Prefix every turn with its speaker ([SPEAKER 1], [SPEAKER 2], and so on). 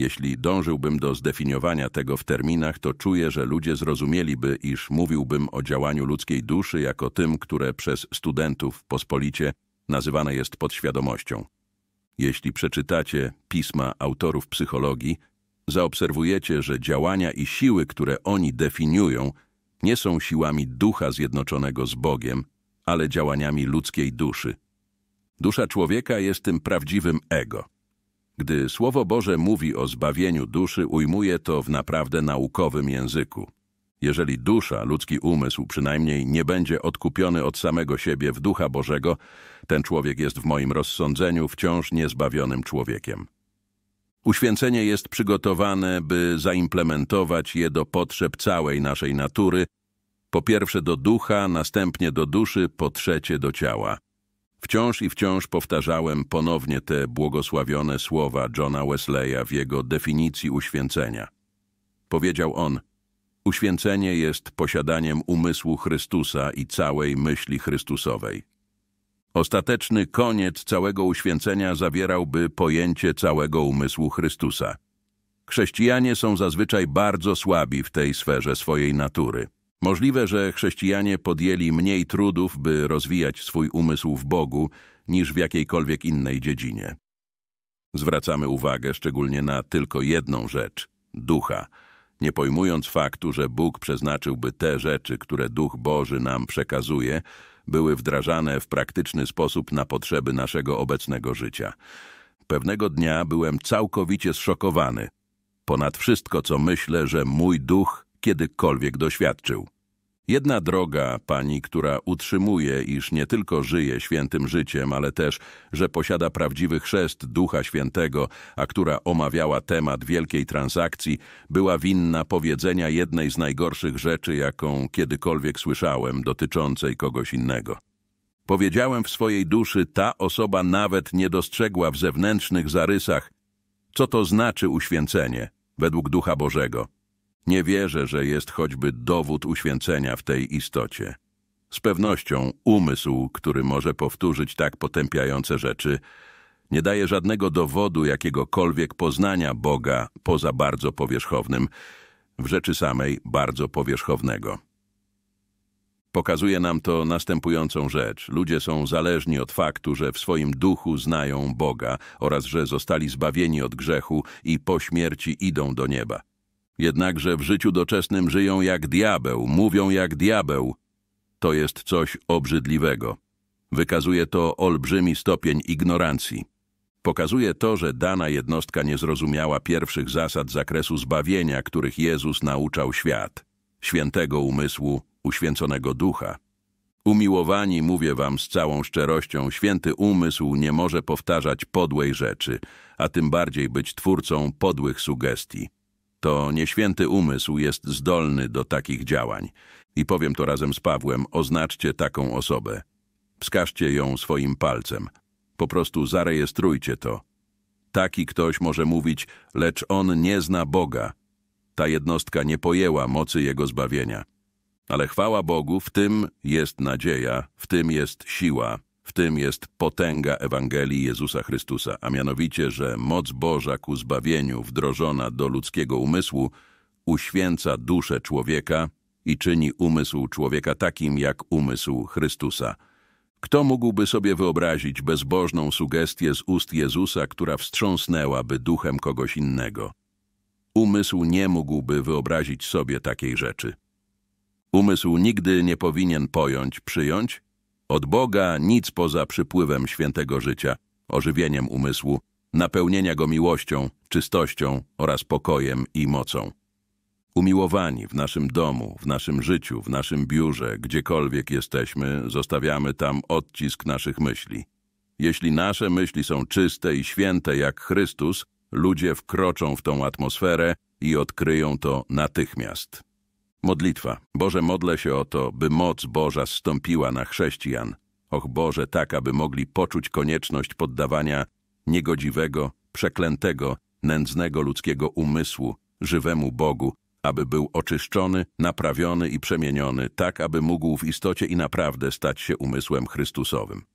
[SPEAKER 1] Jeśli dążyłbym do zdefiniowania tego w terminach, to czuję, że ludzie zrozumieliby, iż mówiłbym o działaniu ludzkiej duszy jako tym, które przez studentów w pospolicie nazywane jest podświadomością. Jeśli przeczytacie pisma autorów psychologii, zaobserwujecie, że działania i siły, które oni definiują, nie są siłami ducha zjednoczonego z Bogiem, ale działaniami ludzkiej duszy. Dusza człowieka jest tym prawdziwym ego – gdy Słowo Boże mówi o zbawieniu duszy, ujmuje to w naprawdę naukowym języku. Jeżeli dusza, ludzki umysł przynajmniej, nie będzie odkupiony od samego siebie w Ducha Bożego, ten człowiek jest w moim rozsądzeniu wciąż niezbawionym człowiekiem. Uświęcenie jest przygotowane, by zaimplementować je do potrzeb całej naszej natury, po pierwsze do ducha, następnie do duszy, po trzecie do ciała. Wciąż i wciąż powtarzałem ponownie te błogosławione słowa Johna Wesleya w jego definicji uświęcenia. Powiedział on, uświęcenie jest posiadaniem umysłu Chrystusa i całej myśli Chrystusowej. Ostateczny koniec całego uświęcenia zawierałby pojęcie całego umysłu Chrystusa. Chrześcijanie są zazwyczaj bardzo słabi w tej sferze swojej natury. Możliwe, że chrześcijanie podjęli mniej trudów, by rozwijać swój umysł w Bogu, niż w jakiejkolwiek innej dziedzinie. Zwracamy uwagę szczególnie na tylko jedną rzecz – ducha, nie pojmując faktu, że Bóg przeznaczyłby te rzeczy, które Duch Boży nam przekazuje, były wdrażane w praktyczny sposób na potrzeby naszego obecnego życia. Pewnego dnia byłem całkowicie zszokowany. Ponad wszystko, co myślę, że mój duch kiedykolwiek doświadczył. Jedna droga pani, która utrzymuje, iż nie tylko żyje świętym życiem, ale też, że posiada prawdziwy chrzest Ducha Świętego, a która omawiała temat wielkiej transakcji, była winna powiedzenia jednej z najgorszych rzeczy, jaką kiedykolwiek słyszałem dotyczącej kogoś innego. Powiedziałem w swojej duszy, ta osoba nawet nie dostrzegła w zewnętrznych zarysach, co to znaczy uświęcenie według Ducha Bożego. Nie wierzę, że jest choćby dowód uświęcenia w tej istocie. Z pewnością umysł, który może powtórzyć tak potępiające rzeczy, nie daje żadnego dowodu jakiegokolwiek poznania Boga poza bardzo powierzchownym, w rzeczy samej bardzo powierzchownego. Pokazuje nam to następującą rzecz. Ludzie są zależni od faktu, że w swoim duchu znają Boga oraz że zostali zbawieni od grzechu i po śmierci idą do nieba. Jednakże w życiu doczesnym żyją jak diabeł, mówią jak diabeł. To jest coś obrzydliwego. Wykazuje to olbrzymi stopień ignorancji. Pokazuje to, że dana jednostka nie zrozumiała pierwszych zasad zakresu zbawienia, których Jezus nauczał świat, świętego umysłu, uświęconego ducha. Umiłowani, mówię wam z całą szczerością, święty umysł nie może powtarzać podłej rzeczy, a tym bardziej być twórcą podłych sugestii to nieświęty umysł jest zdolny do takich działań. I powiem to razem z Pawłem, oznaczcie taką osobę. Wskażcie ją swoim palcem. Po prostu zarejestrujcie to. Taki ktoś może mówić, lecz on nie zna Boga. Ta jednostka nie pojęła mocy Jego zbawienia. Ale chwała Bogu, w tym jest nadzieja, w tym jest siła, w tym jest potęga Ewangelii Jezusa Chrystusa, a mianowicie, że moc Boża ku zbawieniu wdrożona do ludzkiego umysłu uświęca duszę człowieka i czyni umysł człowieka takim jak umysł Chrystusa. Kto mógłby sobie wyobrazić bezbożną sugestię z ust Jezusa, która wstrząsnęłaby duchem kogoś innego? Umysł nie mógłby wyobrazić sobie takiej rzeczy. Umysł nigdy nie powinien pojąć, przyjąć od Boga nic poza przypływem świętego życia, ożywieniem umysłu, napełnienia go miłością, czystością oraz pokojem i mocą. Umiłowani w naszym domu, w naszym życiu, w naszym biurze, gdziekolwiek jesteśmy, zostawiamy tam odcisk naszych myśli. Jeśli nasze myśli są czyste i święte jak Chrystus, ludzie wkroczą w tą atmosferę i odkryją to natychmiast. Modlitwa. Boże, modlę się o to, by moc Boża zstąpiła na chrześcijan. Och Boże, tak, aby mogli poczuć konieczność poddawania niegodziwego, przeklętego, nędznego ludzkiego umysłu żywemu Bogu, aby był oczyszczony, naprawiony i przemieniony, tak aby mógł w istocie i naprawdę stać się umysłem Chrystusowym.